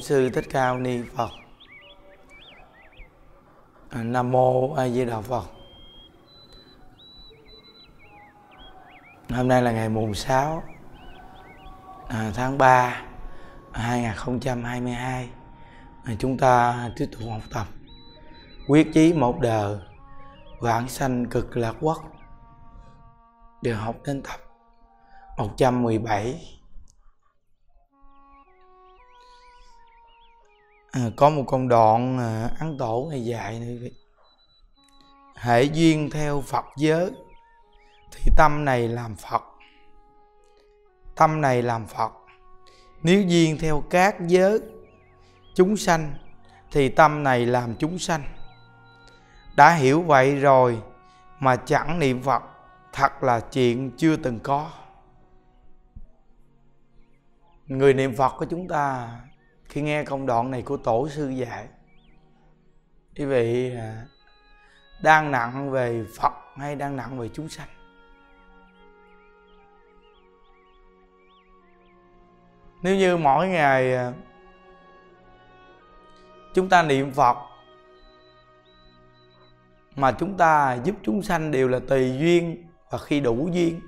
Sư Thích Ca Ni Phật à, Nam Mô A Di Đà Phật Hôm nay là ngày mùng 6 à, tháng 3 2022 à, Chúng ta tiếp tục học tập Quyết chí một đời Vãng sanh cực lạc quốc Được học đến tập 117 à, có một công đoạn à, ăn tổ hay dạy nữa hãy duyên theo phật giới thì tâm này làm phật tâm này làm phật nếu duyên theo các giới chúng sanh thì tâm này làm chúng sanh đã hiểu vậy rồi mà chẳng niệm phật thật là chuyện chưa từng có người niệm phật của chúng ta khi nghe công đoạn này của tổ sư dạy quý vị à, đang nặng về phật hay đang nặng về chúng sanh nếu như mỗi ngày à, chúng ta niệm phật mà chúng ta giúp chúng sanh đều là tùy duyên và khi đủ duyên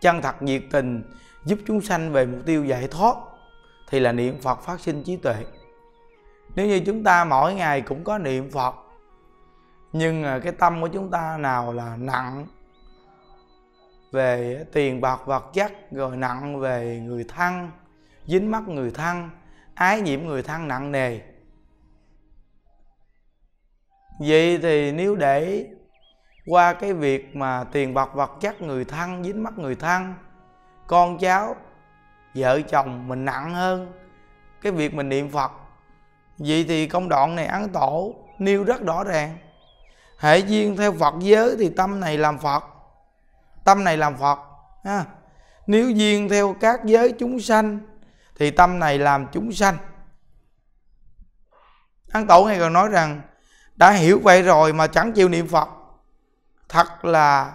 chân thật nhiệt tình giúp chúng sanh về mục tiêu giải thoát thì là niệm phật phát sinh trí tuệ nếu như chúng ta mỗi ngày cũng có niệm phật nhưng cái tâm của chúng ta nào là nặng về tiền bạc vật chất rồi nặng về người thân dính mắc người thân ái nhiễm người thân nặng nề vậy thì nếu để qua cái việc mà tiền bạc vật chất người thân dính mắc người thân con cháu vợ chồng mình nặng hơn cái việc mình niệm phật vậy thì công đoạn này ăn tổ nêu rất rõ ràng hệ duyên theo phật giới thì tâm này làm phật tâm này làm phật ha. nếu duyên theo các giới chúng sanh thì tâm này làm chúng sanh ăn tổ này còn nói rằng đã hiểu vậy rồi mà chẳng chịu niệm phật thật là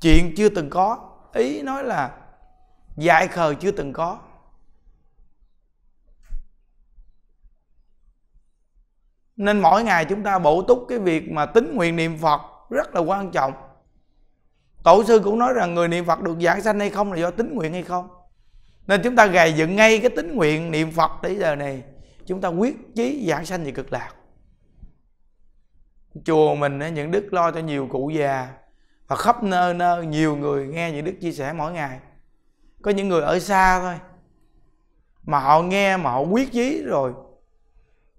chuyện chưa từng có ý nói là dại khờ chưa từng có nên mỗi ngày chúng ta bổ túc cái việc mà tính nguyện niệm phật rất là quan trọng tổ sư cũng nói rằng người niệm phật được giảng sanh hay không là do tính nguyện hay không nên chúng ta gầy dựng ngay cái tính nguyện niệm phật để giờ này chúng ta quyết chí giảng sanh về cực lạc chùa mình những đức lo cho nhiều cụ già và khắp nơi nơi nhiều người nghe những đức chia sẻ mỗi ngày có những người ở xa thôi mà họ nghe mà họ quyết chí rồi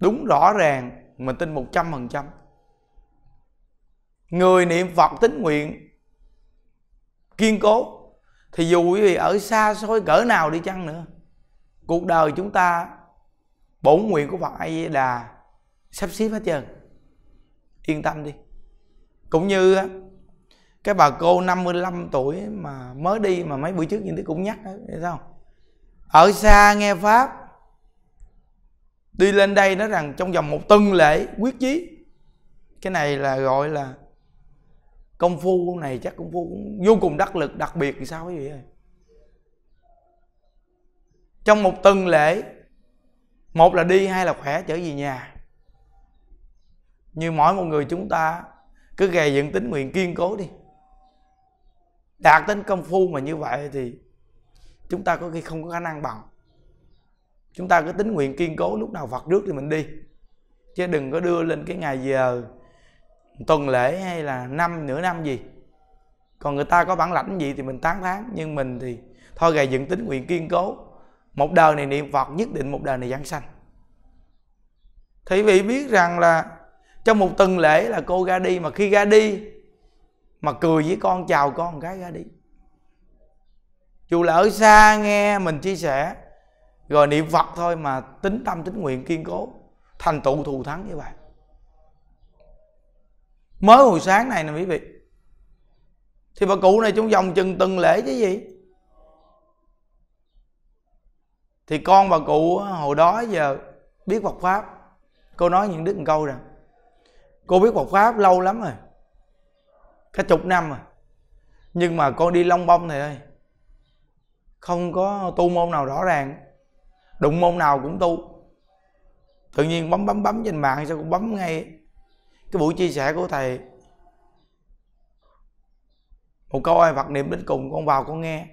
đúng rõ ràng mình tin một trăm phần trăm người niệm phật tín nguyện kiên cố thì dù quý vị ở xa xôi cỡ nào đi chăng nữa cuộc đời chúng ta bổn nguyện của phật ai di đà sắp xếp hết trơn yên tâm đi cũng như cái bà cô 55 tuổi mà mới đi mà mấy buổi trước nhìn thấy cũng nhắc đấy sao ở xa nghe pháp đi lên đây nói rằng trong vòng một tuần lễ quyết chí cái này là gọi là công phu này chắc công phu cũng vô cùng đắc lực đặc biệt thì sao quý vị ơi trong một tuần lễ một là đi hai là khỏe trở về nhà như mỗi một người chúng ta cứ gầy dựng tính nguyện kiên cố đi đạt đến công phu mà như vậy thì chúng ta có khi không có khả năng bằng chúng ta cứ tính nguyện kiên cố lúc nào phật trước thì mình đi chứ đừng có đưa lên cái ngày giờ tuần lễ hay là năm nửa năm gì còn người ta có bản lãnh gì thì mình tán thán nhưng mình thì thôi gầy dựng tính nguyện kiên cố một đời này niệm phật nhất định một đời này giảng sanh thì vị biết rằng là trong một tuần lễ là cô ra đi mà khi ra đi mà cười với con chào con một cái ra đi dù là ở xa nghe mình chia sẻ rồi niệm phật thôi mà tính tâm tính nguyện kiên cố thành tựu thù thắng như vậy mới hồi sáng này nè quý vị thì bà cụ này trong vòng chừng từng lễ chứ gì thì con bà cụ hồi đó giờ biết Phật pháp cô nói những đức một câu rằng cô biết Phật pháp lâu lắm rồi cả chục năm rồi à. nhưng mà con đi long bông thầy ơi không có tu môn nào rõ ràng đụng môn nào cũng tu tự nhiên bấm bấm bấm trên mạng sao cũng bấm ngay cái buổi chia sẻ của thầy một câu ai Phật niệm đến cùng con vào con nghe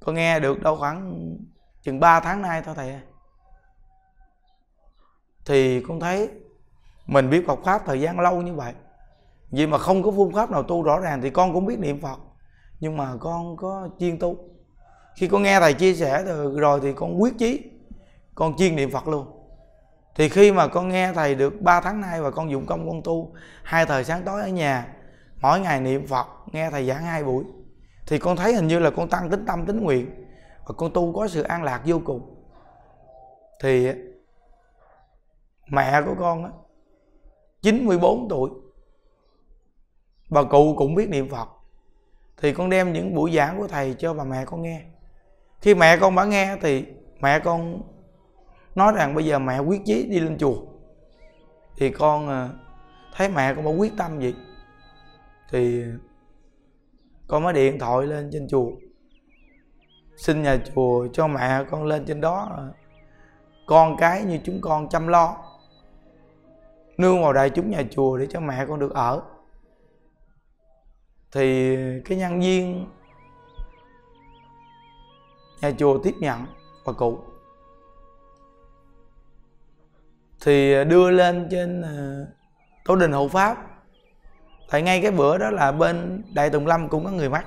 con nghe được đâu khoảng chừng 3 tháng nay thôi thầy thì con thấy mình biết học pháp thời gian lâu như vậy vì mà không có phương pháp nào tu rõ ràng thì con cũng biết niệm phật nhưng mà con có chuyên tu khi con nghe thầy chia sẻ rồi thì con quyết chí con chuyên niệm phật luôn thì khi mà con nghe thầy được 3 tháng nay và con dụng công con tu hai thời sáng tối ở nhà mỗi ngày niệm phật nghe thầy giảng hai buổi thì con thấy hình như là con tăng tính tâm tính nguyện và con tu có sự an lạc vô cùng thì mẹ của con á 94 tuổi bà cụ cũng biết niệm phật thì con đem những buổi giảng của thầy cho bà mẹ con nghe khi mẹ con bà nghe thì mẹ con nói rằng bây giờ mẹ quyết chí đi lên chùa thì con ờ, thấy mẹ con bà quyết tâm gì thì con mới điện thoại lên trên chùa xin nhà chùa cho mẹ con lên trên đó ờ, con cái như chúng con chăm lo nương vào đại chúng nhà chùa để cho mẹ con được ở thì cái nhân viên nhà chùa tiếp nhận bà cụ thì à, đưa lên trên à, tổ đình hộ pháp tại ngay cái bữa đó là bên đại tùng lâm cũng có người mắc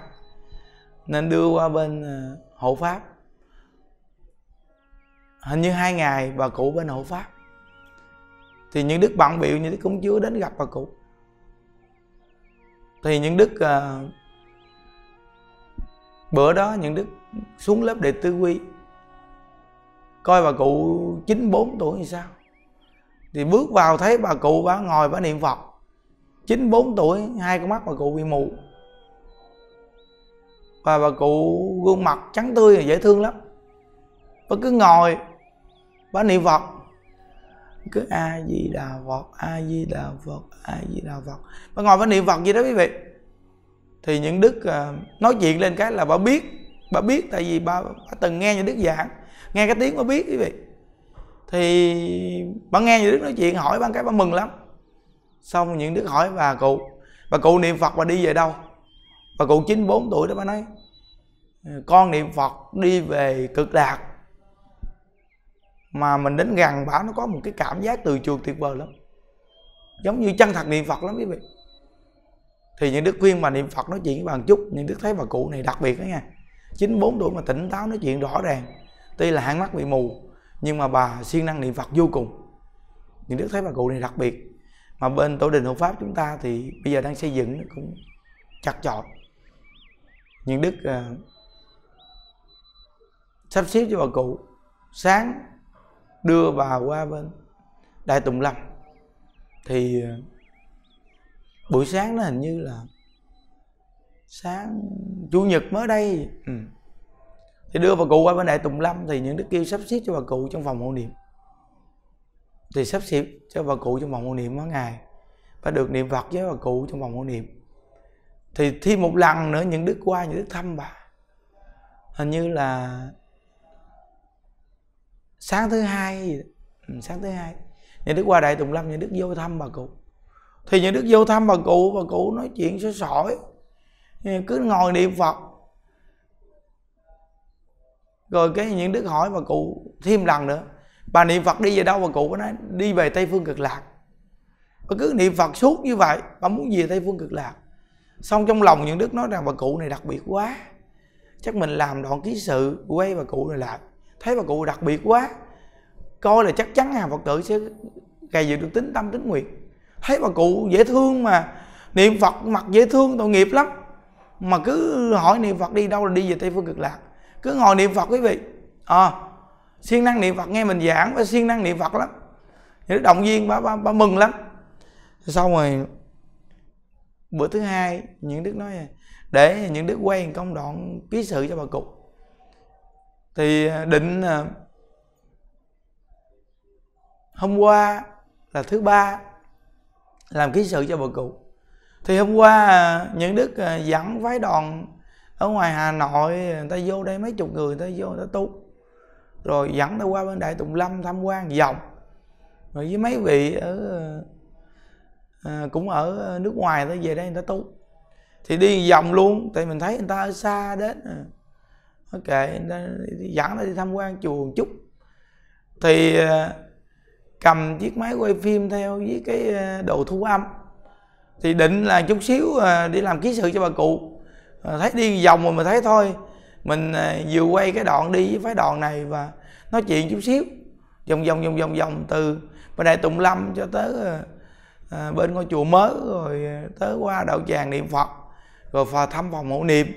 nên đưa qua bên à, hộ pháp hình như hai ngày bà cụ bên hộ pháp thì những đức bận biểu như đức cúng chứa đến gặp bà cụ thì những đức à, bữa đó những đức xuống lớp đệ tư quy coi bà cụ 94 tuổi thì sao thì bước vào thấy bà cụ bà ngồi bà niệm phật 94 tuổi hai con mắt bà cụ bị mù và bà cụ gương mặt trắng tươi dễ thương lắm bà cứ ngồi bà niệm phật cứ a di đà phật a di đà phật a di đà phật bà ngồi với niệm phật gì đó quý vị thì những đức à, nói chuyện lên cái là bà biết bà biết tại vì bà, bà từng nghe những đức giảng nghe cái tiếng bà biết quý vị thì bà nghe những đức nói chuyện hỏi bà cái bà mừng lắm xong những đức hỏi bà cụ bà cụ niệm phật bà đi về đâu bà cụ chín bốn tuổi đó bà nói con niệm phật đi về cực lạc mà mình đến gần bảo nó có một cái cảm giác từ trường tuyệt vời lắm giống như chân thật niệm phật lắm quý vị thì những đức khuyên mà niệm phật nói chuyện bằng chút những đức thấy bà cụ này đặc biệt đó nha chín bốn tuổi mà tỉnh táo nói chuyện rõ ràng tuy là hạn mắt bị mù nhưng mà bà siêng năng niệm phật vô cùng những đức thấy bà cụ này đặc biệt mà bên tổ đình hộ pháp chúng ta thì bây giờ đang xây dựng nó cũng chặt chọi những đức uh, sắp xếp cho bà cụ sáng đưa bà qua bên đại tùng lâm thì ờ, buổi sáng nó hình như là sáng chủ nhật mới đây ừ. thì đưa bà cụ qua bên đại tùng lâm thì những đức kêu sắp xếp cho bà cụ trong phòng hộ niệm thì sắp xếp cho bà cụ trong phòng hộ niệm mỗi ngày và được niệm phật với bà cụ trong phòng hộ niệm thì thêm một lần nữa những đức qua những đức thăm bà hình như là sáng thứ hai ừ, sáng thứ hai nhà đức qua đại tùng lâm nhà đức vô thăm bà cụ thì nhà đức vô thăm bà cụ bà cụ nói chuyện sôi sỏi cứ ngồi niệm phật rồi cái những đức hỏi bà cụ thêm lần nữa bà niệm phật đi về đâu bà cụ có nói đi về tây phương cực lạc bà cứ niệm phật suốt như vậy bà muốn về tây phương cực lạc xong trong lòng những đức nói rằng bà cụ này đặc biệt quá chắc mình làm đoạn ký sự quay bà cụ này lại thế bà cụ đặc biệt quá coi là chắc chắn hàng phật tử sẽ gầy dựng được tính tâm tính nguyện thấy bà cụ dễ thương mà niệm phật mặt dễ thương tội nghiệp lắm mà cứ hỏi niệm phật đi đâu là đi về tây phương cực lạc cứ ngồi niệm phật quý vị à, siêng năng niệm phật nghe mình giảng và siêng năng niệm phật lắm thì động viên bà, bà, bà mừng lắm xong rồi bữa thứ hai những đức nói để những đức quay công đoạn ký sự cho bà cụ thì à, định à, hôm qua là thứ ba làm ký sự cho bà cụ thì hôm qua à, những đức dẫn phái đoàn ở ngoài hà nội người ta vô đây mấy chục người người ta vô người ta tu rồi dẫn ta qua bên đại tùng lâm tham quan vòng rồi với mấy vị ở cũng ở nước ngoài người ta về đây người ta tu thì đi vòng luôn tại mình thấy người ta ở xa đến ok dẫn nó đi tham quan chùa một chút thì ờ, cầm chiếc máy quay phim theo với cái ờ, đồ thu âm thì định là chút xíu ờ, đi làm ký sự cho bà cụ thấy đi vòng mà mình thấy thôi mình vừa quay cái đoạn đi với phái đoàn này và nói chuyện chút xíu vòng vòng vòng vòng vòng từ bên đại tùng lâm cho tới bên ngôi chùa mới rồi tới qua đạo tràng niệm phật rồi vào thăm phòng hộ niệm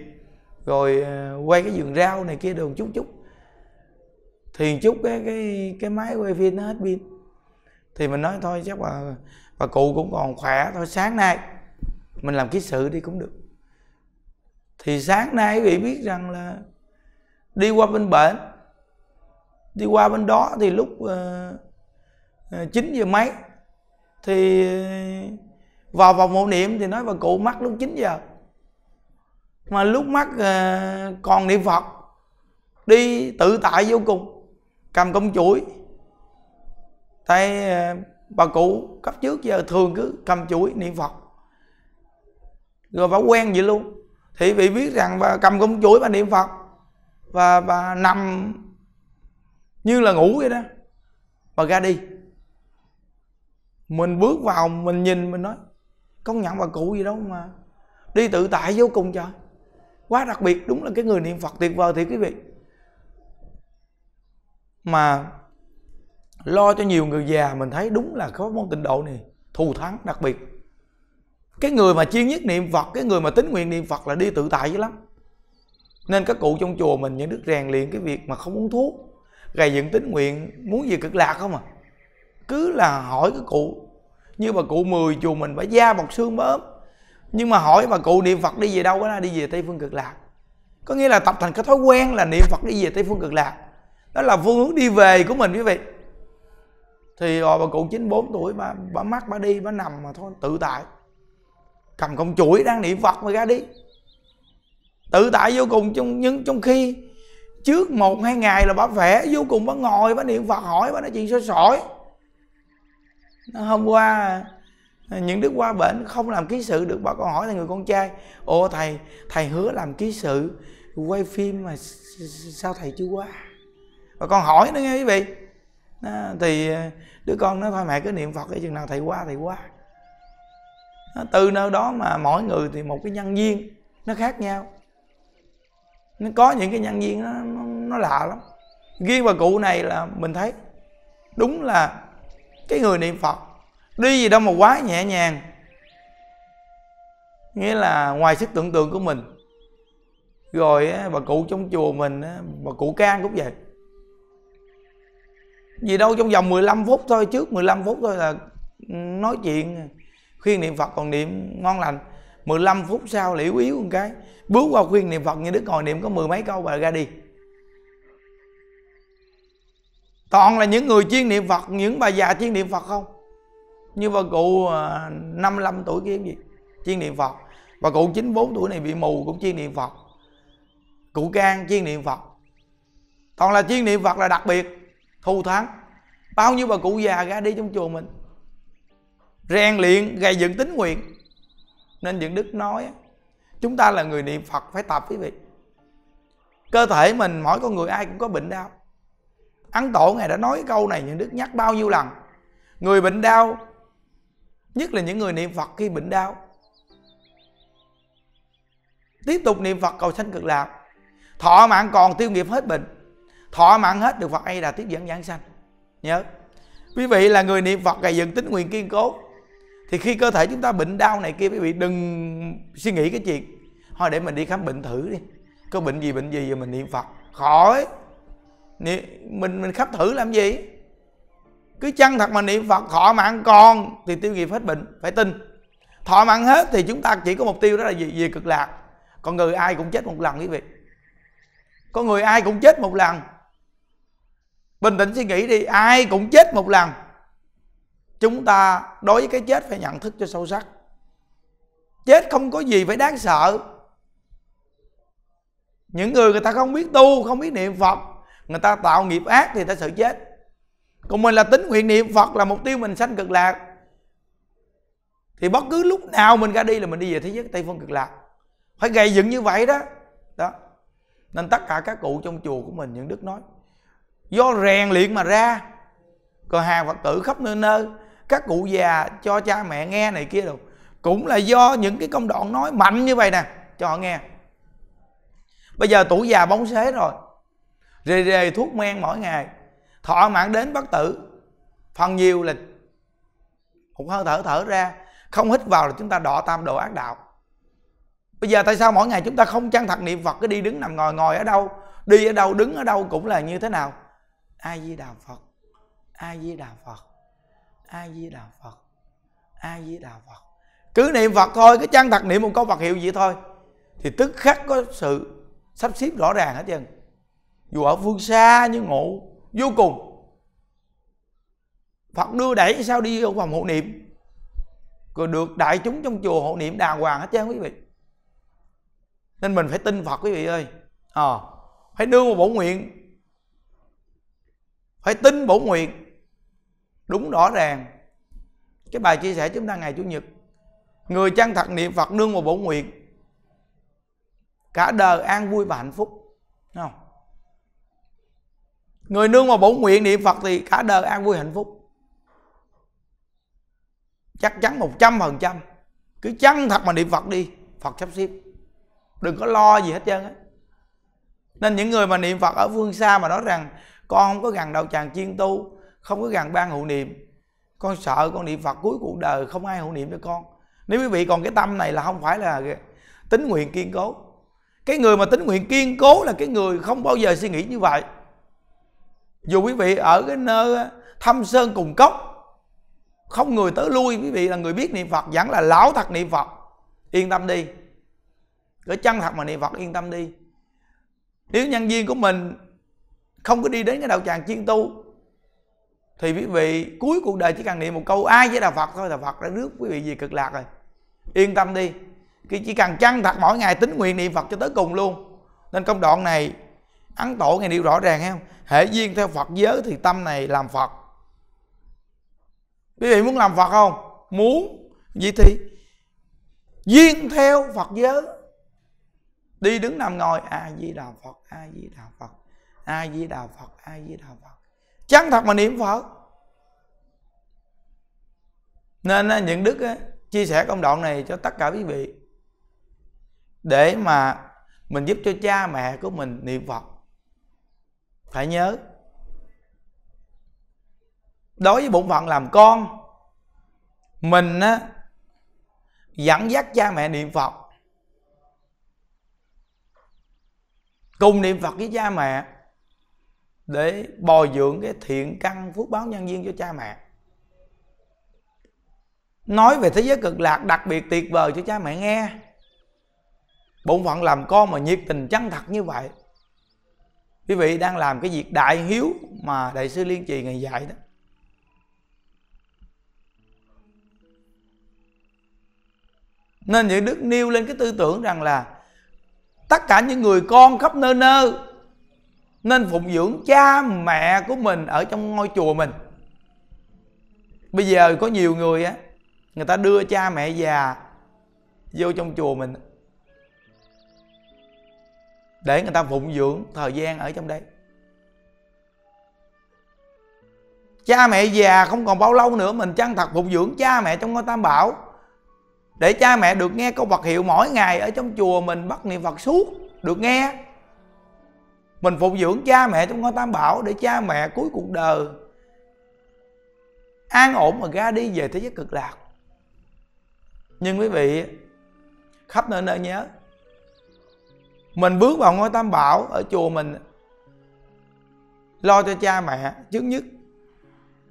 rồi ờ, quay cái vườn rau này kia đường chút chút thì chút cái cái cái máy quay phim nó hết pin thì mình nói thôi chắc bà bà cụ cũng còn khỏe thôi sáng nay mình làm ký sự đi cũng được thì sáng nay quý vị biết rằng là đi qua bên bển đi qua bên đó thì lúc uh, giờ mấy thì vào vòng mộ niệm thì nói bà cụ mắc lúc 9 giờ mà lúc mắt ờ, còn niệm phật đi tự tại vô cùng cầm công chuỗi tay ờ, bà cụ cấp trước giờ thường cứ cầm chuỗi niệm phật rồi bà quen vậy luôn thì vị biết rằng bà cầm công chuỗi bà niệm phật và bà nằm như là ngủ vậy đó bà ra đi mình bước vào mình nhìn mình nói công nhận bà cụ gì đâu mà đi tự tại vô cùng trời quá đặc biệt đúng là cái người niệm phật tuyệt vời thì quý vị mà lo cho nhiều người già mình thấy đúng là có môn tịnh độ này thù thắng đặc biệt cái người mà chuyên nhất niệm phật cái người mà tính nguyện niệm phật là đi tự tại dữ lắm nên các cụ trong chùa mình những đức rèn luyện cái việc mà không uống thuốc gầy dựng tính nguyện muốn gì cực lạc không à cứ là hỏi các cụ như bà cụ mười chùa mình phải da bọc xương bà nhưng mà hỏi mà cụ niệm phật đi về đâu đó đi về tây phương cực lạc có nghĩa là tập thành cái thói quen là niệm phật đi về tây phương cực lạc đó là phương hướng đi về của mình quý vị thì rồi ờ, bà cụ 94 tuổi bà, bà mắc bà đi bà nằm mà thôi tự tại cầm con chuỗi đang niệm phật mà ra đi tự tại vô cùng trong nhưng trong khi trước một hai ngày là bà vẽ vô cùng bà ngồi bà niệm phật hỏi bà nói chuyện sôi sỏi hôm qua những đứa qua bệnh không làm ký sự được bà con hỏi thầy người con trai ô thầy thầy hứa làm ký sự quay phim mà sao thầy chưa qua bà con hỏi nữa nghe quý vị đó, thì ờ, đứa con nó thôi mẹ cứ niệm phật cái chừng nào thầy qua thầy qua đó, từ nơi đó mà mỗi người thì một cái nhân viên nó khác nhau nó có những cái nhân viên nó, nó, nó lạ lắm riêng bà cụ này là mình thấy đúng là cái người niệm phật đi gì đâu mà quá nhẹ nhàng nghĩa là ngoài sức tưởng tượng của mình rồi bà cụ trong chùa mình bà cụ can cũng vậy gì đâu trong vòng 15 phút thôi trước 15 phút thôi là nói chuyện khuyên niệm Phật còn niệm ngon lành 15 phút sau là yếu yếu một cái bước qua khuyên niệm Phật như Đức ngồi niệm có mười mấy câu bà ra đi toàn là những người chuyên niệm Phật những bà già chuyên niệm Phật không như bà cụ 55 à, tuổi kia gì chuyên niệm phật và cụ 94 tuổi này bị mù cũng chuyên niệm phật cụ can chuyên niệm phật toàn là chuyên niệm phật là đặc biệt thu thắng bao nhiêu bà cụ già ra đi trong chùa mình rèn luyện gây dựng tính nguyện nên dựng đức nói chúng ta là người niệm phật phải tập quý vị cơ thể mình mỗi con người ai cũng có bệnh đau ấn tổ ngài đã nói câu này những đức nhắc bao nhiêu lần người bệnh đau nhất là những người niệm phật khi bệnh đau tiếp tục niệm phật cầu sanh cực lạc thọ mạng còn tiêu nghiệp hết bệnh thọ mạng hết được phật ấy là tiếp dẫn giảng sanh nhớ quý vị là người niệm phật gầy dựng tính nguyện kiên cố thì khi cơ thể chúng ta bệnh đau này kia quý vị đừng suy nghĩ cái chuyện thôi để mình đi khám bệnh thử đi có bệnh gì bệnh gì rồi mình niệm phật khỏi mình mình khám thử làm gì cứ chân thật mà niệm phật thọ mạng còn thì tiêu nghiệp hết bệnh phải tin thọ mạng hết thì chúng ta chỉ có mục tiêu đó là gì về cực lạc còn người ai cũng chết một lần quý vị có người ai cũng chết một lần bình tĩnh suy nghĩ đi ai cũng chết một lần chúng ta đối với cái chết phải nhận thức cho sâu sắc chết không có gì phải đáng sợ những người người ta không biết tu không biết niệm phật người ta tạo nghiệp ác thì ta sợ chết còn mình là tính nguyện niệm phật là mục tiêu mình sanh cực lạc thì bất cứ lúc nào mình ra đi là mình đi về thế giới tây phương cực lạc phải gây dựng như vậy đó đó nên tất cả các cụ trong chùa của mình những đức nói do rèn luyện mà ra còn hàng phật tử khắp nơi nơi các cụ già cho cha mẹ nghe này kia đâu cũng là do những cái công đoạn nói mạnh như vậy nè cho họ nghe bây giờ tuổi già bóng xế rồi rề rề thuốc men mỗi ngày thọ mạng đến bất tử phần nhiều là hụt hơi thở thở ra không hít vào là chúng ta đọ tam độ ác đạo bây giờ tại sao mỗi ngày chúng ta không chăng thật niệm phật cái đi đứng nằm ngồi ngồi ở đâu đi ở đâu đứng ở đâu cũng là như thế nào a di đà phật a di đà phật a di đà phật a di đà phật cứ niệm phật thôi cứ chăng thật niệm một câu phật hiệu gì thôi thì tức khắc có sự sắp xếp rõ ràng hết trơn dù ở phương xa như ngủ vô cùng phật đưa đẩy sao đi ở phòng hộ niệm rồi được đại chúng trong chùa hộ niệm đàng hoàng hết trơn quý vị nên mình phải tin phật quý vị ơi à, phải đưa một bổ nguyện phải tin bổ nguyện đúng rõ ràng cái bài chia sẻ chúng ta ngày chủ nhật người chân thật niệm phật nương một bổ nguyện cả đời an vui và hạnh phúc không người nương mà bổn nguyện niệm phật thì cả đời an vui hạnh phúc chắc chắn một trăm phần trăm cứ chăng thật mà niệm phật đi phật sắp xếp đừng có lo gì hết trơn á nên những người mà niệm phật ở phương xa mà nói rằng con không có gần đầu chàng chiên tu không có gần ban hữu niệm con sợ con niệm phật cuối cuộc đời không ai hữu niệm cho con nếu quý vị còn cái tâm này là không phải là tính nguyện kiên cố cái người mà tính nguyện kiên cố là cái người không bao giờ suy nghĩ như vậy dù quý vị ở cái nơi thâm sơn cùng cốc không người tới lui quý vị là người biết niệm phật vẫn là lão thật niệm phật yên tâm đi cỡ chân thật mà niệm phật yên tâm đi nếu nhân viên của mình không có đi đến cái đạo tràng chiên tu thì quý vị cuối cuộc đời chỉ cần niệm một câu ai với đạo phật thôi đạo phật đã rước quý vị về cực lạc rồi yên tâm đi khi chỉ cần chăng thật mỗi ngày tính nguyện niệm phật cho tới cùng luôn nên công đoạn này ấn tổ ngày điều rõ ràng không hệ duyên theo phật giới thì tâm này làm phật quý vị muốn làm phật không muốn vậy thì duyên theo phật giới đi đứng nằm ngồi a di đà phật a di đà phật a di đà phật a di đà phật chắn thật mà niệm phật nên à, những đức ấy, à, chia sẻ công đoạn này cho tất cả quý vị để mà mình giúp cho cha mẹ của mình niệm phật phải nhớ đối với bổn phận làm con mình á dẫn dắt cha mẹ niệm phật cùng niệm phật với cha mẹ để bồi dưỡng cái thiện căn phước báo nhân duyên cho cha mẹ nói về thế giới cực lạc đặc biệt tuyệt vời cho cha mẹ nghe bổn phận làm con mà nhiệt tình chân thật như vậy quý vị đang làm cái việc đại hiếu mà đại sư liên trì ngày dạy đó nên những đức nêu lên cái tư tưởng rằng là tất cả những người con khắp nơi nơi nên phụng dưỡng cha mẹ của mình ở trong ngôi chùa mình bây giờ có nhiều người á người ta đưa cha mẹ già vô trong chùa mình để người ta phụng dưỡng thời gian ở trong đây cha mẹ già không còn bao lâu nữa mình chăng thật phụng dưỡng cha mẹ trong ngôi tam bảo để cha mẹ được nghe câu Phật hiệu mỗi ngày ở trong chùa mình bắt niệm Phật suốt được nghe mình phụng dưỡng cha mẹ trong ngôi tam bảo để cha mẹ cuối cuộc đời an ổn mà ra đi về thế giới cực lạc nhưng quý vị khắp nơi nơi nhớ mình bước vào ngôi tam bảo ở chùa mình lo cho cha mẹ trước nhất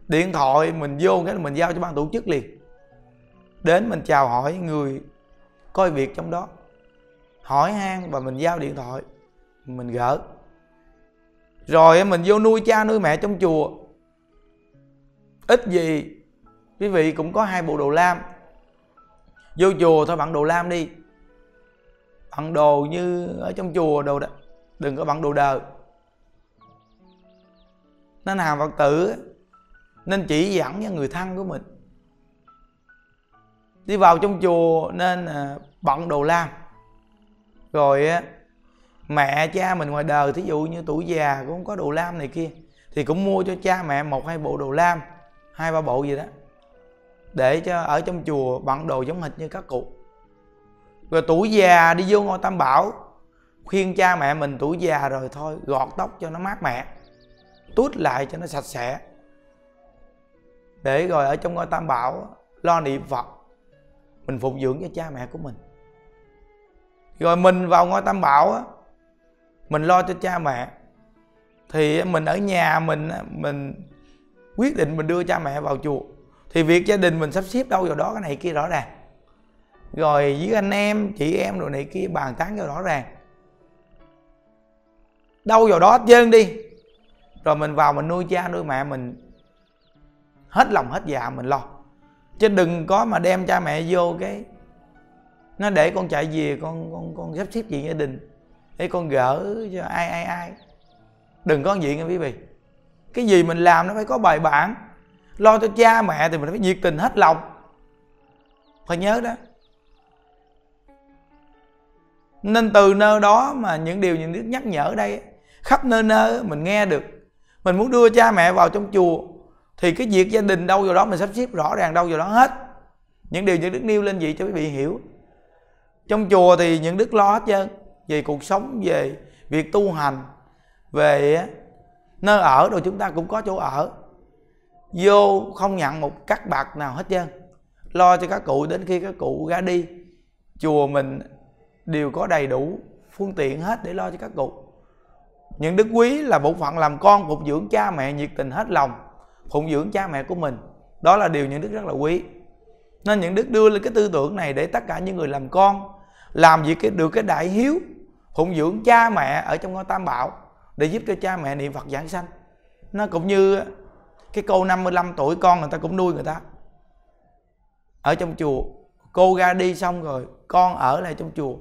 điện thoại mình vô cái mình giao cho ban tổ chức liền đến mình chào hỏi người coi việc trong đó hỏi han và mình giao điện thoại mình gỡ rồi mình vô nuôi cha nuôi mẹ trong chùa ít gì quý vị cũng có hai bộ đồ lam vô chùa thôi bạn đồ lam đi bản đồ như ở trong chùa đồ đó đừng có bản đồ đời nên hàng phật tử nên chỉ dẫn cho người thân của mình đi vào trong chùa nên à, bận đồ lam rồi mẹ cha mình ngoài đời thí dụ như tuổi già cũng có đồ lam này kia thì cũng mua cho cha mẹ một hai bộ đồ lam hai ba bộ gì đó để cho ở trong chùa bận đồ giống hệt như các cụ rồi tuổi già đi vô ngôi tam bảo khuyên cha mẹ mình tuổi già rồi thôi gọt tóc cho nó mát mẻ tút lại cho nó sạch sẽ để rồi ở trong ngôi tam bảo lo niệm phật mình phục dưỡng cho cha mẹ của mình rồi mình vào ngôi tam bảo mình lo cho cha mẹ thì mình ở nhà mình mình quyết định mình đưa cha mẹ vào chùa thì việc gia đình mình sắp xếp đâu vào đó cái này kia rõ ràng rồi với anh em chị em rồi này kia bàn tán cho rõ ràng đâu vào đó dơn đi rồi mình vào mình nuôi cha nuôi mẹ mình hết lòng hết dạ mình lo chứ đừng có mà đem cha mẹ vô cái nó để con chạy về con con con sắp xếp chuyện gia đình để con gỡ cho ai ai ai đừng có gì nghe quý vị cái gì mình làm nó phải có bài bản lo cho cha mẹ thì mình phải nhiệt tình hết lòng phải nhớ đó nên từ nơi đó mà những điều những đức nhắc nhở đây khắp nơi nơi mình nghe được mình muốn đưa cha mẹ vào trong chùa thì cái việc gia đình đâu vào đó mình sắp xếp rõ ràng đâu vào đó hết những điều những đức nêu lên vậy cho quý vị hiểu trong chùa thì những đức lo hết trơn về cuộc sống về việc tu hành về nơi ở rồi chúng ta cũng có chỗ ở vô không nhận một cắt bạc nào hết trơn lo cho các cụ đến khi các cụ ra đi chùa mình đều có đầy đủ phương tiện hết để lo cho các cụ những đức quý là bộ phận làm con phụng dưỡng cha mẹ nhiệt tình hết lòng phụng dưỡng cha mẹ của mình đó là điều những đức rất là quý nên những đức đưa lên cái tư tưởng này để tất cả những người làm con làm việc cái được cái đại hiếu phụng dưỡng cha mẹ ở trong ngôi tam bảo để giúp cho cha mẹ niệm phật giảng sanh nó cũng như cái cô 55 tuổi con người ta cũng nuôi người ta ở trong chùa cô ra đi xong rồi con ở lại trong chùa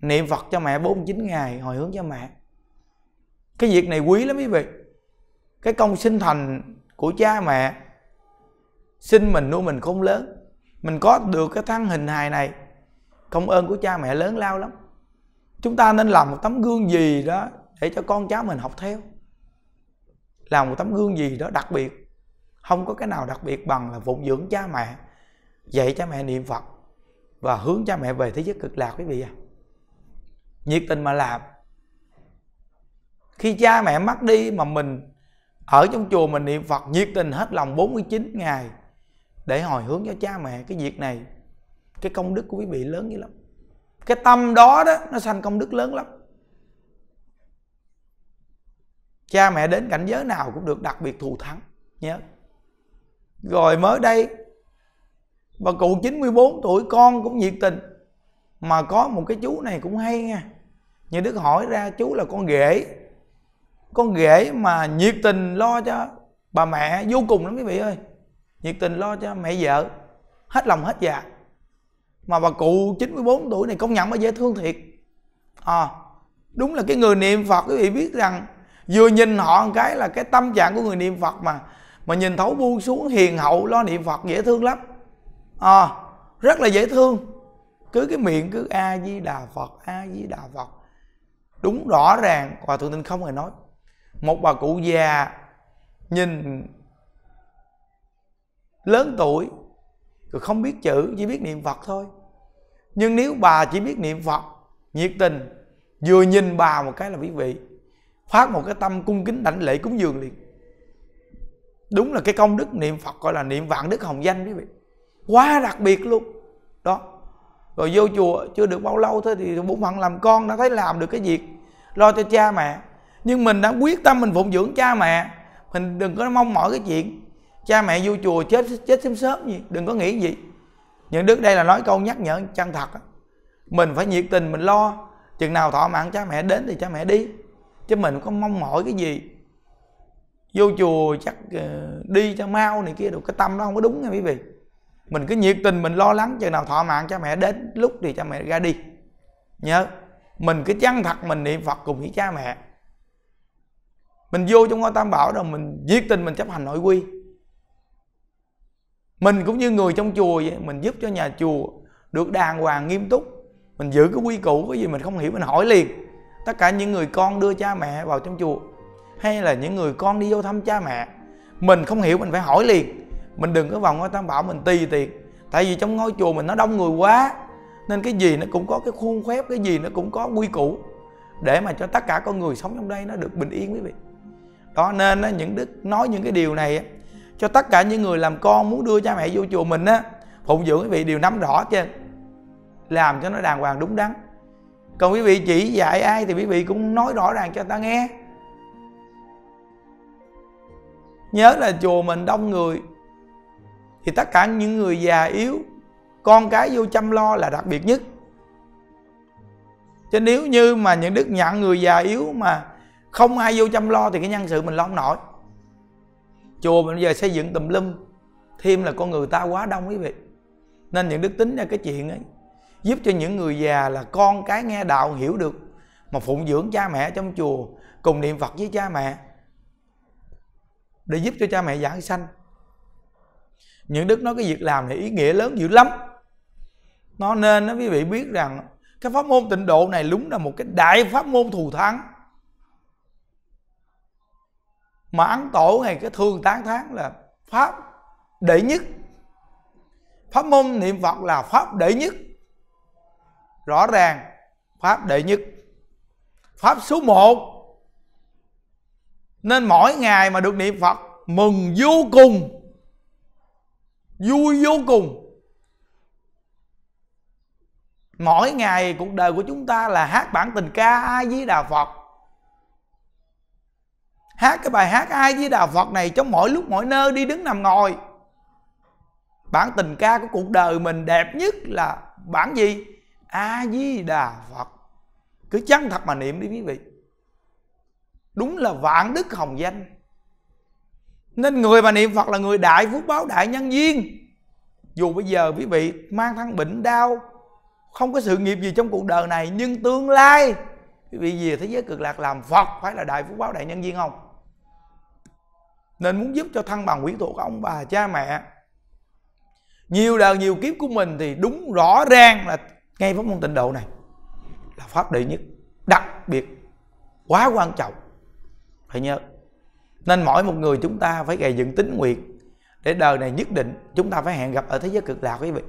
niệm Phật cho mẹ 49 ngày hồi hướng cho mẹ cái việc này quý lắm quý vị cái công sinh thành của cha mẹ sinh mình nuôi mình không lớn mình có được cái thân hình hài này công ơn của cha mẹ lớn lao lắm chúng ta nên làm một tấm gương gì đó để cho con cháu mình học theo làm một tấm gương gì đó đặc biệt không có cái nào đặc biệt bằng là phụng dưỡng cha mẹ dạy cha mẹ niệm phật và hướng cha mẹ về thế giới cực lạc quý vị à nhiệt tình mà làm khi cha mẹ mất đi mà mình ở trong chùa mình niệm Phật nhiệt tình hết lòng 49 ngày để hồi hướng cho cha mẹ cái việc này cái công đức của quý vị lớn như lắm cái tâm đó đó nó sanh công đức lớn lắm cha mẹ đến cảnh giới nào cũng được đặc biệt thù thắng nhớ rồi mới đây bà cụ 94 tuổi con cũng nhiệt tình mà có một cái chú này cũng hay nha như đức hỏi ra chú là con ghệ con ghệ mà nhiệt tình lo cho bà mẹ vô cùng lắm quý vị ơi nhiệt tình lo cho mẹ vợ hết lòng hết dạ mà bà cụ 94 tuổi này công nhận bà dễ thương thiệt à, đúng là cái người niệm phật quý vị biết rằng vừa nhìn họ một cái là cái tâm trạng của người niệm phật mà mà nhìn thấu buông xuống hiền hậu lo niệm phật dễ thương lắm à, rất là dễ thương cứ cái miệng cứ a di đà phật a di đà phật đúng rõ ràng hòa thượng tịnh không hề nói một bà cụ già nhìn lớn tuổi rồi không biết chữ chỉ biết niệm phật thôi nhưng nếu bà chỉ biết niệm phật nhiệt tình vừa nhìn bà một cái là quý vị phát một cái tâm cung kính đảnh lễ cúng dường liền đúng là cái công đức niệm phật gọi là niệm vạn đức hồng danh quý vị quá đặc biệt luôn đó rồi vô chùa chưa được bao lâu thôi thì bổn phận làm con đã thấy làm được cái việc lo cho cha mẹ nhưng mình đã quyết tâm mình phụng dưỡng cha mẹ mình đừng có mong mỏi cái chuyện cha mẹ vô chùa chết chết sớm sớm gì đừng có nghĩ gì những đức đây là nói câu nhắc nhở chân thật mình phải nhiệt tình mình lo chừng nào thọ mạng cha mẹ đến thì cha mẹ đi chứ mình có mong mỏi cái gì vô chùa chắc ờ, đi cho mau này kia được cái tâm nó không có đúng nha quý vị mình cứ nhiệt tình mình lo lắng chừng nào thọ mạng cha mẹ đến lúc thì cha mẹ ra đi nhớ mình cứ chăng thật mình niệm phật cùng với cha mẹ mình vô trong ngôi tam bảo rồi mình nhiệt tình mình chấp hành nội quy mình cũng như người trong chùa vậy mình giúp cho nhà chùa được đàng hoàng nghiêm túc mình giữ cái quy củ cái gì mình không hiểu mình hỏi liền tất cả những người con đưa cha mẹ vào trong chùa hay là những người con đi vô thăm cha mẹ mình không hiểu mình phải hỏi liền mình đừng có vòng ở tam bảo mình tì tiệc tại vì trong ngôi chùa mình nó đông người quá nên cái gì nó cũng có cái khuôn phép cái gì nó cũng có quy củ để mà cho tất cả con người sống trong đây nó được bình yên quý vị đó nên những đức nói những cái điều này cho tất cả những người làm con muốn đưa cha mẹ vô chùa mình á phụng dưỡng quý vị đều nắm rõ chứ làm cho nó đàng hoàng đúng đắn còn quý vị chỉ dạy ai thì quý vị cũng nói rõ ràng cho ta nghe nhớ là chùa mình đông người thì tất cả những người già yếu con cái vô chăm lo là đặc biệt nhất chứ nếu như mà những đức nhận người già yếu mà không ai vô chăm lo thì cái nhân sự mình lo không nổi chùa mình bây giờ xây dựng tùm lum thêm là con người ta quá đông quý vị nên những đức tính ra cái chuyện ấy giúp cho những người già là con cái nghe đạo hiểu được mà phụng dưỡng cha mẹ trong chùa cùng niệm phật với cha mẹ để giúp cho cha mẹ giảng sanh những đức nói cái việc làm này ý nghĩa lớn dữ lắm nó nên nó quý vị biết rằng cái pháp môn tịnh độ này đúng là một cái đại pháp môn thù thắng mà ăn tổ ngày cái thương tán tháng là pháp đệ nhất pháp môn niệm phật là pháp đệ nhất rõ ràng pháp đệ nhất pháp số một nên mỗi ngày mà được niệm phật mừng vô cùng vui vô cùng mỗi ngày cuộc đời của chúng ta là hát bản tình ca ai với đà phật hát cái bài hát ai với đà phật này trong mỗi lúc mỗi nơi đi đứng nằm ngồi bản tình ca của cuộc đời mình đẹp nhất là bản gì a di đà phật cứ chăng thật mà niệm đi quý vị đúng là vạn đức hồng danh nên người mà niệm phật là người đại phước báo đại nhân duyên dù bây giờ quý vị mang thân bệnh đau không có sự nghiệp gì trong cuộc đời này nhưng tương lai quý vị về thế giới cực lạc làm phật phải là đại phước báo đại nhân duyên không nên muốn giúp cho thân bằng quý thuộc ông bà cha mẹ nhiều đời nhiều kiếp của mình thì đúng rõ ràng là ngay pháp môn tịnh độ này là pháp đệ nhất đặc biệt quá quan trọng phải nhớ nên mỗi một người chúng ta phải gây dựng tính nguyện để đời này nhất định chúng ta phải hẹn gặp ở thế giới cực lạc quý vị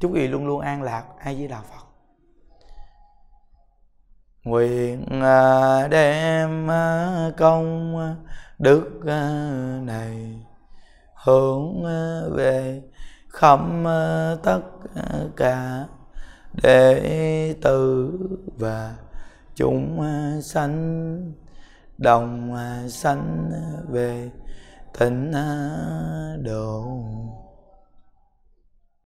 chúng vị luôn luôn an lạc ai với đạo phật nguyện à, đem à, công đức à, này hướng về khắp tất cả đệ tử và chúng sanh đồng sanh về tịnh độ